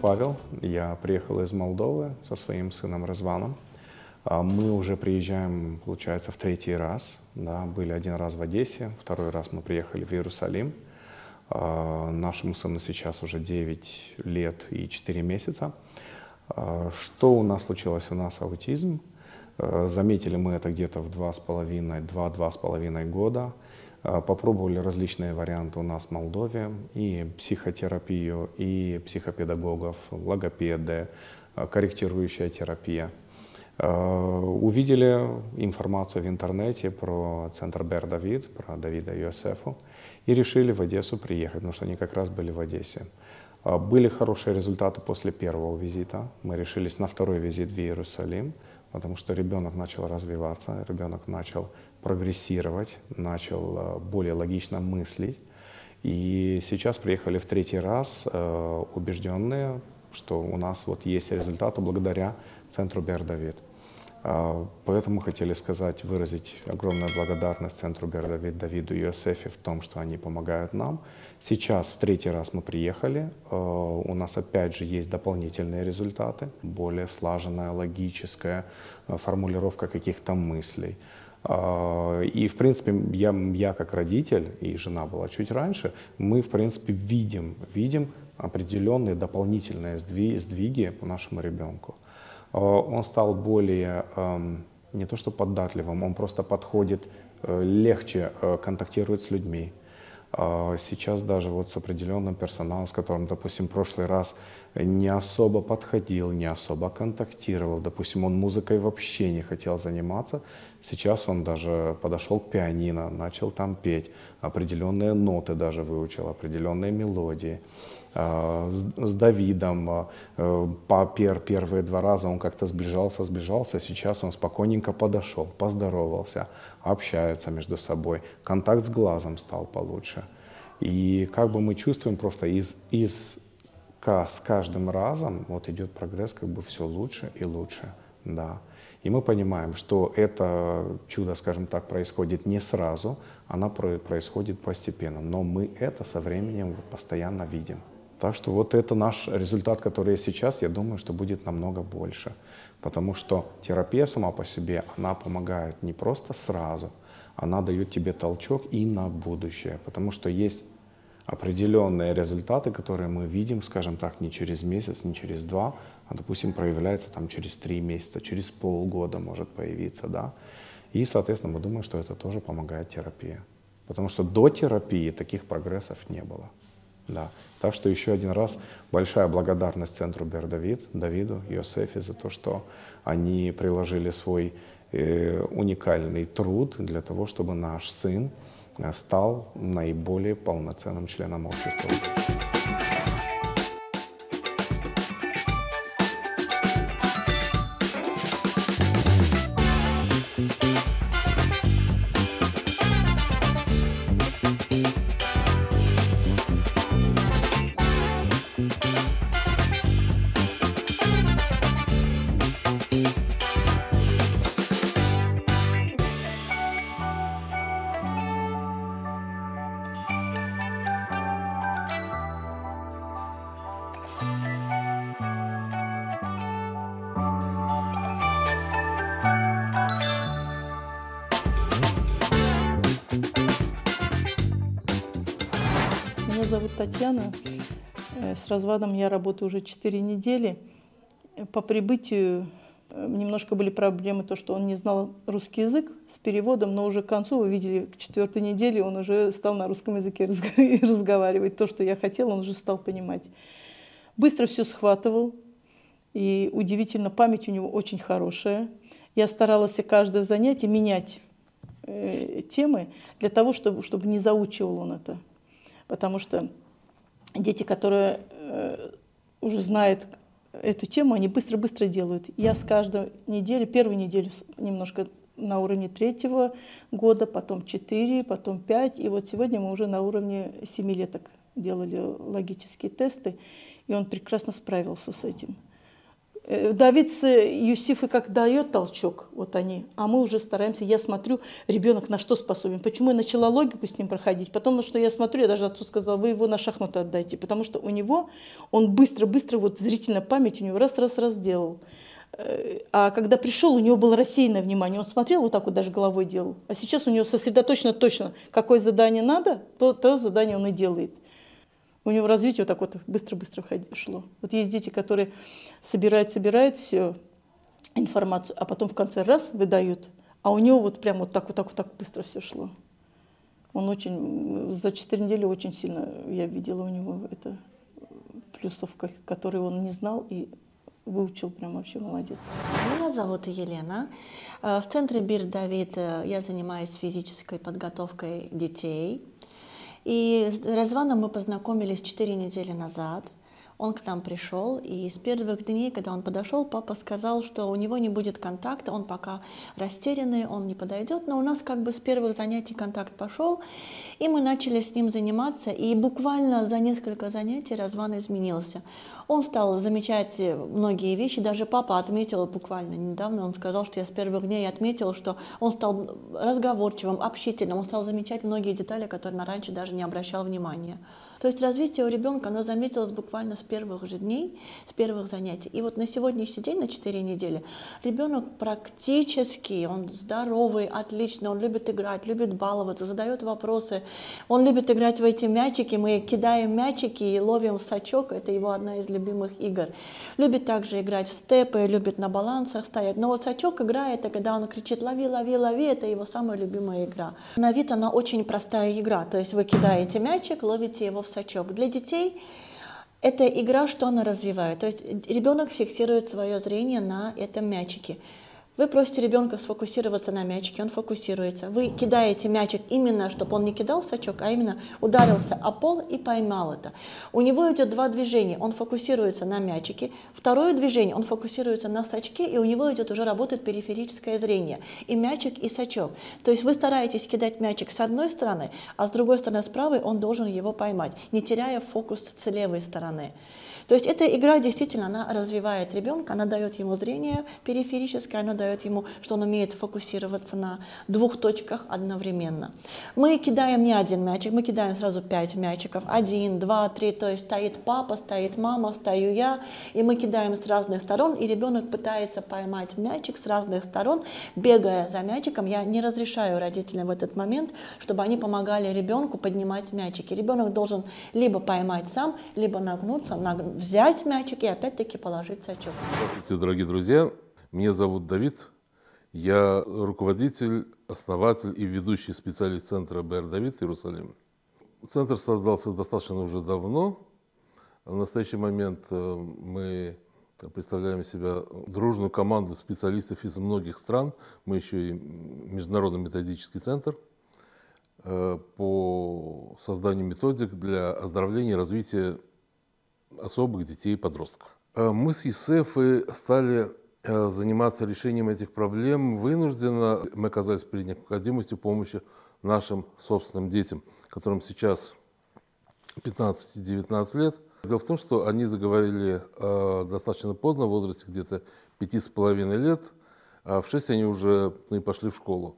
Павел, я приехал из Молдовы со своим сыном Разваном. А, мы уже приезжаем, получается, в третий раз. Да, были один раз в Одессе, второй раз мы приехали в Иерусалим. А, нашему сыну сейчас уже 9 лет и 4 месяца. А, что у нас случилось? У нас аутизм. Заметили мы это где-то в 2,5-2-2,5 года. А, попробовали различные варианты у нас в Молдове, и психотерапию, и психопедагогов, логопеды, а, корректирующая терапия. А, увидели информацию в интернете про центр Бер Давид, про Давида Юсефу, и решили в Одессу приехать, потому что они как раз были в Одессе. Были хорошие результаты после первого визита. Мы решились на второй визит в Иерусалим – потому что ребенок начал развиваться, ребенок начал прогрессировать, начал э, более логично мыслить. И сейчас приехали в третий раз э, убежденные, что у нас вот есть результаты благодаря центру Бердавид. А, поэтому хотели сказать, выразить огромную благодарность центру Бердавид Давиду и Иосифе в том, что они помогают нам. Сейчас в третий раз мы приехали, э, у нас опять же есть дополнительные результаты, более слаженная логическая э, формулировка каких-то мыслей. Э, и, в принципе, я, я как родитель, и жена была чуть раньше, мы, в принципе, видим, видим определенные дополнительные сдвиги по нашему ребенку. Он стал более, эм, не то что податливым, он просто подходит легче контактирует с людьми, а сейчас даже вот с определенным персоналом, с которым, допустим, в прошлый раз не особо подходил, не особо контактировал, допустим, он музыкой вообще не хотел заниматься, Сейчас он даже подошел к пианино, начал там петь, определенные ноты даже выучил, определенные мелодии. А, с, Давидом а, э, по пер, первые два раза он как-то сбежался, сбежался. сейчас он спокойненько подошел, поздоровался, общается между собой, контакт с глазом стал получше. И как бы мы чувствуем просто из, из с каждым разом вот идет прогресс как бы все лучше и лучше, да. И мы понимаем, что это чудо, скажем так, происходит не сразу, она происходит постепенно. Но мы это со временем постоянно видим. Так что вот это наш результат, который есть сейчас, я думаю, что будет намного больше. Потому что терапия сама по себе, она помогает не просто сразу, она дает тебе толчок и на будущее. Потому что есть определенные результаты, которые мы видим, скажем так, не через месяц, не через два, а, допустим, проявляется там через три месяца, через полгода может появиться, да. И, соответственно, мы думаем, что это тоже помогает терапии, Потому что до терапии таких прогрессов не было. Да. Так что еще один раз большая благодарность центру Бердавид, Давиду, Йосефе за то, что они приложили свой э, уникальный труд для того, чтобы наш сын э, стал наиболее полноценным членом общества. зовут Татьяна. Э, с разводом я работаю уже 4 недели. Э, по прибытию э, немножко были проблемы, то, что он не знал русский язык с переводом, но уже к концу, вы видели, к четвертой неделе он уже стал на русском языке разговаривать. То, что я хотела, он уже стал понимать. Быстро все схватывал, и удивительно, память у него очень хорошая. Я старалась каждое занятие менять темы для того, чтобы, чтобы не заучивал он это потому что дети, которые э, уже знают эту тему, они быстро-быстро делают. Я с каждой недели, первую неделю немножко на уровне третьего года, потом четыре, потом пять, и вот сегодня мы уже на уровне семилеток делали логические тесты, и он прекрасно справился с этим. Э, Давид с э, Юсифы как дает толчок, вот они, а мы уже стараемся, я смотрю, ребенок на что способен. Почему я начала логику с ним проходить? Потому что я смотрю, я даже отцу сказала, вы его на шахматы отдайте, потому что у него, он быстро-быстро, вот зрительная память у него раз-раз-раз делал. Э, а когда пришел, у него было рассеянное внимание, он смотрел вот так вот даже головой делал. А сейчас у него сосредоточено точно, какое задание надо, то, то задание он и делает. У него развитие вот так вот быстро-быстро шло. Вот есть дети, которые собирают, собирают всю информацию, а потом в конце раз выдают, а у него вот прям вот так вот так вот так быстро все шло. Он очень, за четыре недели очень сильно, я видела у него это плюсов, которые он не знал и выучил прям вообще молодец. Меня зовут Елена. Э, в центре Бир Давид э, я занимаюсь физической подготовкой детей. И с Резваном мы познакомились 4 недели назад – он к нам пришел, и с первых дней, когда он подошел, папа сказал, что у него не будет контакта, он пока растерянный, он не подойдет, но у нас как бы с первых занятий контакт пошел, и мы начали с ним заниматься, и буквально за несколько занятий Разван изменился. Он стал замечать многие вещи, даже папа отметил буквально недавно, он сказал, что я с первых дней отметил, что он стал разговорчивым, общительным, он стал замечать многие детали, которые на раньше даже не обращал внимания. То есть развитие у ребенка, оно заметилось буквально с первых же дней, с первых занятий. И вот на сегодняшний день, на 4 недели, ребенок практически, он здоровый, отлично, он любит играть, любит баловаться, задает вопросы, он любит играть в эти мячики, мы кидаем мячики и ловим сачок, это его одна из любимых игр. Любит также играть в степы, любит на балансах стоять, но вот сачок играет, и когда он кричит «лови, лови, лови», это его самая любимая игра. На вид она очень простая игра, то есть вы кидаете мячик, ловите его в полосачок. Для детей это игра, что она развивает. То есть ребенок фиксирует свое зрение на этом мячике. Вы просите ребенка сфокусироваться на мячике, он фокусируется. Вы кидаете мячик именно, чтобы он не кидал сачок, а именно ударился о пол и поймал это. У него идет два движения. Он фокусируется на мячике. Второе движение, он фокусируется на сачке, и у него идет уже работает периферическое зрение. И мячик, и сачок. То есть вы стараетесь кидать мячик с одной стороны, а с другой стороны с правой он должен его поймать, не теряя фокус с левой стороны. То есть эта игра действительно, она развивает ребенка, она дает ему зрение периферическое, она дает ему, что он умеет фокусироваться на двух точках одновременно. Мы кидаем не один мячик, мы кидаем сразу пять мячиков, один, два, три, то есть стоит папа, стоит мама, стою я, и мы кидаем с разных сторон, и ребенок пытается поймать мячик с разных сторон, бегая за мячиком. Я не разрешаю родителям в этот момент, чтобы они помогали ребенку поднимать мячики. Ребенок должен либо поймать сам, либо нагнуться, нагнуться взять мячик и опять-таки положить сачок. Здравствуйте, дорогие друзья. Меня зовут Давид. Я руководитель, основатель и ведущий специалист центра БР «Давид» Иерусалим. Центр создался достаточно уже давно. В настоящий момент э, мы представляем себя дружную команду специалистов из многих стран. Мы еще и международный методический центр э, по созданию методик для оздоровления и развития особых детей и подростков. Э, мы с ЕСЭФы стали э, заниматься решением этих проблем вынужденно. Мы оказались перед необходимостью помощи нашим собственным детям, которым сейчас 15 и 19 лет. Дело в том, что они заговорили э, достаточно поздно, в возрасте где-то 5,5 лет, а в 6 они уже ну, пошли в школу.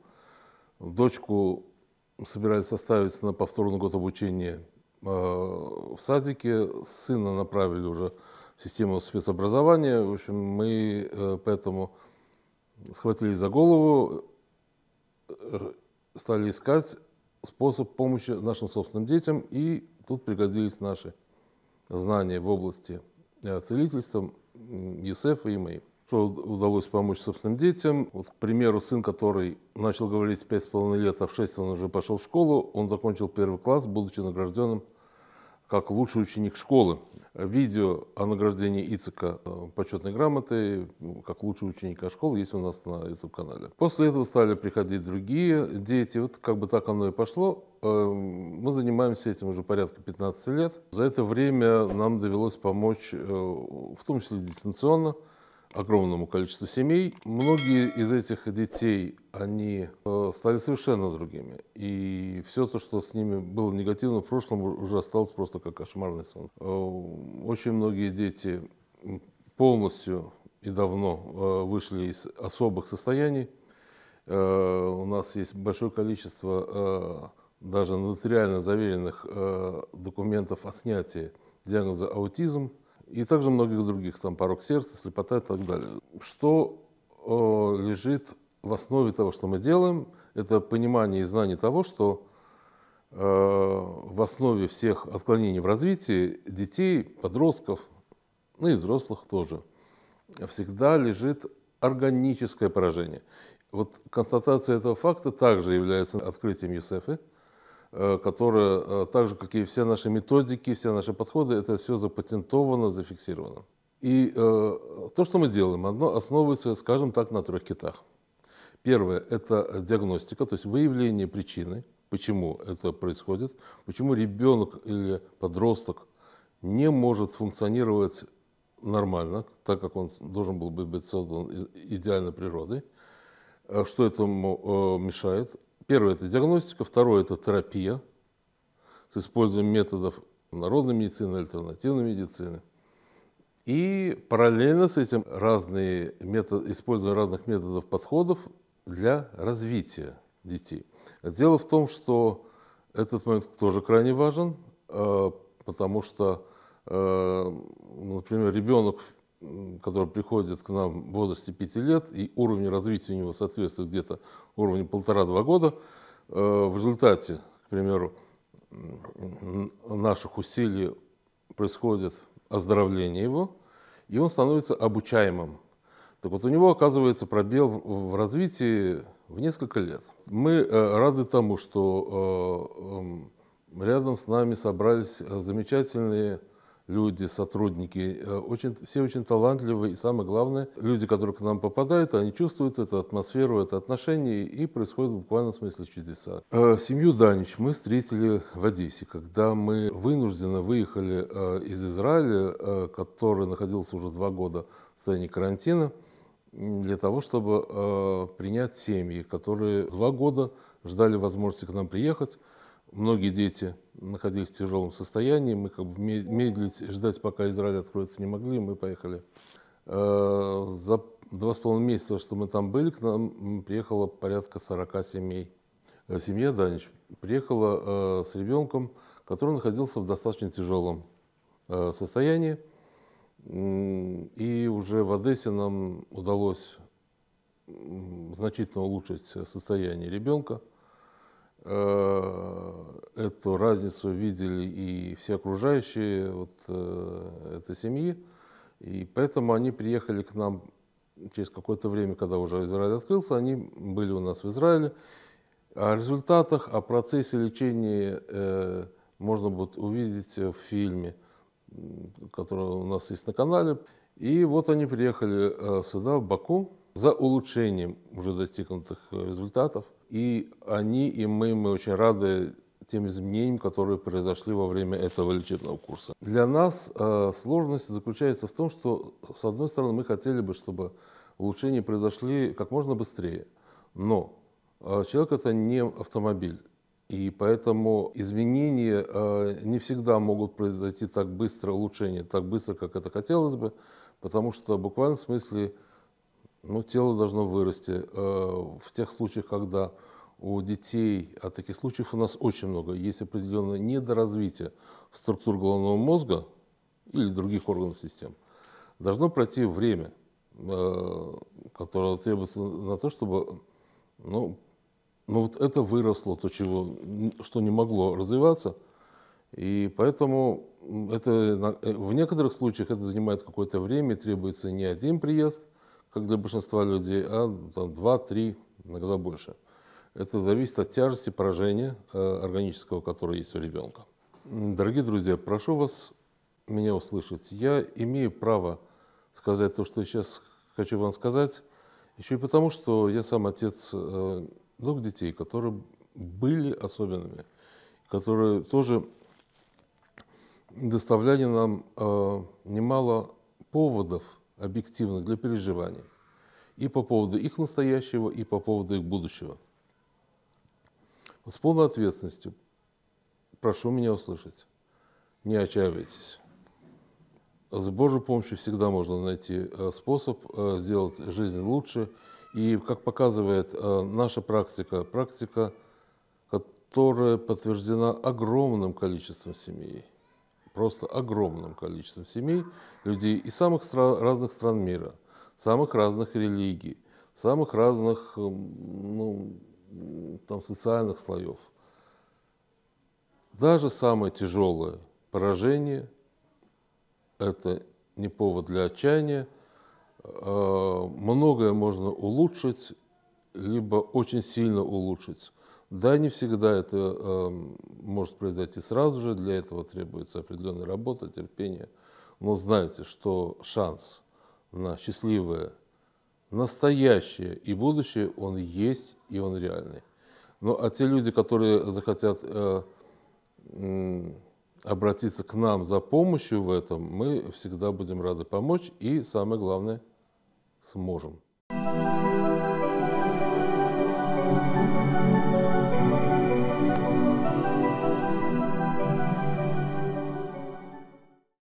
Дочку собирались составить на повторный год обучения в садике сына направили уже в систему спецобразования. В общем, мы э, поэтому схватились за голову, стали искать способ помощи нашим собственным детям, и тут пригодились наши знания в области э, целительства Юсефа и мои что удалось помочь собственным детям. Вот, к примеру, сын, который начал говорить пять с половиной лет, а в шесть он уже пошел в школу, он закончил первый класс, будучи награжденным как лучший ученик школы. Видео о награждении Ицика э, почетной грамотой как лучший ученика школы есть у нас на YouTube-канале. После этого стали приходить другие дети. Вот как бы так оно и пошло. Эм, мы занимаемся этим уже порядка 15 лет. За это время нам довелось помочь, э, в том числе дистанционно, огромному количеству семей. Многие из этих детей, они э, стали совершенно другими. И все то, что с ними было негативно в прошлом, уже осталось просто как кошмарный сон. Э, очень многие дети полностью и давно э, вышли из особых состояний. У нас есть большое количество даже нотариально заверенных документов о снятии диагноза аутизм – и также многих других, там порог сердца, слепота и так далее. Что э, лежит в основе того, что мы делаем, это понимание и знание того, что э, в основе всех отклонений в развитии детей, подростков, ну и взрослых тоже, всегда лежит органическое поражение. Вот констатация этого факта также является открытием Юсефа, Э, которая, э, так же, как и все наши методики, все наши подходы, это все запатентовано, зафиксировано. И э, то, что мы делаем, оно основывается, скажем так, на трех китах. Первое – это диагностика, то есть выявление причины, почему это происходит, почему ребенок или подросток не может функционировать нормально, так как он должен был бы быть создан идеальной природой, что этому мешает, Первое – это диагностика, второе – это терапия с использованием методов народной медицины, альтернативной медицины. И параллельно с этим разные методы, использование разных методов подходов для развития детей. Дело в том, что этот момент тоже крайне важен, э, потому что, э, например, ребенок который приходит к нам в возрасте 5 лет, и уровень развития у него соответствует где-то уровню полтора-два года, э, в результате, к примеру, наших усилий происходит оздоровление его, и он становится обучаемым. Так вот, у него оказывается пробел в развитии в несколько лет. Мы э, рады тому, что э, эм, рядом с нами собрались замечательные люди, сотрудники, э, очень, все очень талантливые. И самое главное, люди, которые к нам попадают, они чувствуют эту атмосферу, это отношение, и происходит буквально в смысле чудеса. Э, семью Данич мы встретили в Одессе, когда мы вынужденно выехали э, из Израиля, который находился уже два года в состоянии карантина, для того, чтобы принять семьи, которые два года ждали возможности к нам приехать. Многие дети находились в тяжелом состоянии, мы как бы медлить, ждать, пока Израиль откроется, не могли, мы поехали. Э, за два с половиной месяца, что мы там были, к нам приехало порядка 40 семей. Э, семья Данич приехала э, с ребенком, который находился в достаточно тяжелом состоянии. И уже в Одессе нам удалось значительно улучшить состояние ребенка – Э, эту разницу видели и все окружающие вот э, этой семьи, и поэтому они приехали к нам через какое-то время, когда уже Израиль открылся, они были у нас в Израиле. О результатах, о процессе лечения э, можно будет увидеть в фильме, который у нас есть на канале. И вот они приехали э, сюда, в Баку, за улучшением уже достигнутых э, результатов. И они, и мы, мы очень рады тем изменениям, которые произошли во время этого лечебного курса. Для нас э, сложность заключается в том, что, с одной стороны, мы хотели бы, чтобы улучшения произошли как можно быстрее, но э, человек это не автомобиль. И поэтому изменения э, не всегда могут произойти так быстро, улучшения так быстро, как это хотелось бы, потому что буквально в буквальном смысле ну, тело должно вырасти. Э, в тех случаях, когда у детей, а таких случаев у нас очень много, есть определенное недоразвитие структур головного мозга или других органов систем, должно пройти время, э, которое требуется на то, чтобы ну, ну вот это выросло, то, чего, что не могло развиваться. И поэтому это, э, в некоторых случаях это занимает какое-то время, требуется не один приезд, как для большинства людей, а там 2-3, иногда больше. Это зависит от тяжести поражения э, органического, которое есть у ребенка. Дорогие друзья, прошу вас меня услышать. Я имею право сказать то, что я сейчас хочу вам сказать, еще и потому, что я сам отец э, двух детей, которые были особенными, которые тоже доставляли нам э, немало поводов – объективных для переживаний и по поводу их настоящего, и по поводу их будущего. С полной ответственностью прошу меня услышать. Не отчаивайтесь. С Божьей помощью всегда можно найти э, способ э, сделать жизнь лучше. И, как показывает э, наша практика, практика, которая подтверждена огромным количеством семей – просто огромным количеством семей, людей из самых стра- разных стран мира, самых разных религий, самых разных эм, ну, там, социальных слоев. Даже самое тяжелое поражение – это не повод для отчаяния. Э, многое можно улучшить, либо очень сильно улучшить. Да, не всегда это э, может произойти сразу же, для этого требуется определенная работа, терпение. Но знайте, что шанс на счастливое, настоящее и будущее, он есть и он реальный. Ну а те люди, которые захотят э, э, обратиться к нам за помощью в этом, мы всегда будем рады помочь и, самое главное, сможем. thank you